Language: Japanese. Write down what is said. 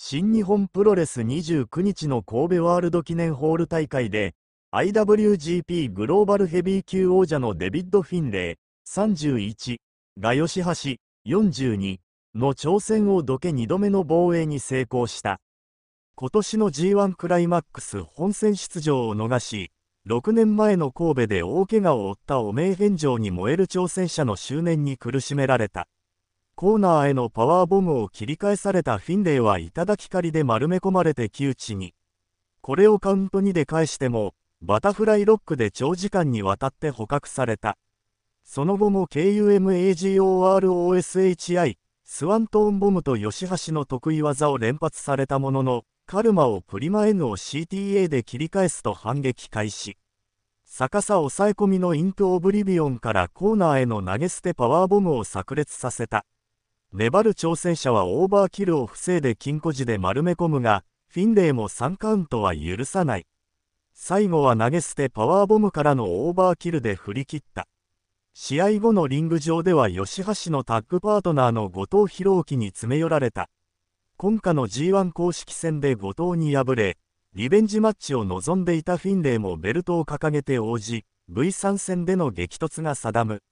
新日本プロレス29日の神戸ワールド記念ホール大会で、IWGP グローバルヘビー級王者のデビッド・フィンレイ、31が吉橋、42の挑戦をどけ2度目の防衛に成功した。今年の G1 クライマックス本戦出場を逃し、6年前の神戸で大けがを負った汚名返上に燃える挑戦者の執念に苦しめられた。コーナーへのパワーボムを切り返されたフィンレイは頂狩りで丸め込まれて窮地に。これをカウント2で返しても、バタフライロックで長時間にわたって捕獲された。その後も KUMAGOROSHI、スワントーンボムと吉橋の得意技を連発されたものの、カルマをプリマ N を CTA で切り返すと反撃開始。逆さ抑え込みのインクオブリビオンからコーナーへの投げ捨てパワーボムを炸裂させた。粘る挑戦者はオーバーキルを防いで金庫時で丸め込むが、フィンレイも3カウントは許さない。最後は投げ捨てパワーボムからのオーバーキルで振り切った。試合後のリング上では吉橋のタッグパートナーの後藤弘樹に詰め寄られた。今夏の G1 公式戦で後藤に敗れ、リベンジマッチを望んでいたフィンレイもベルトを掲げて応じ、V3 戦での激突が定む。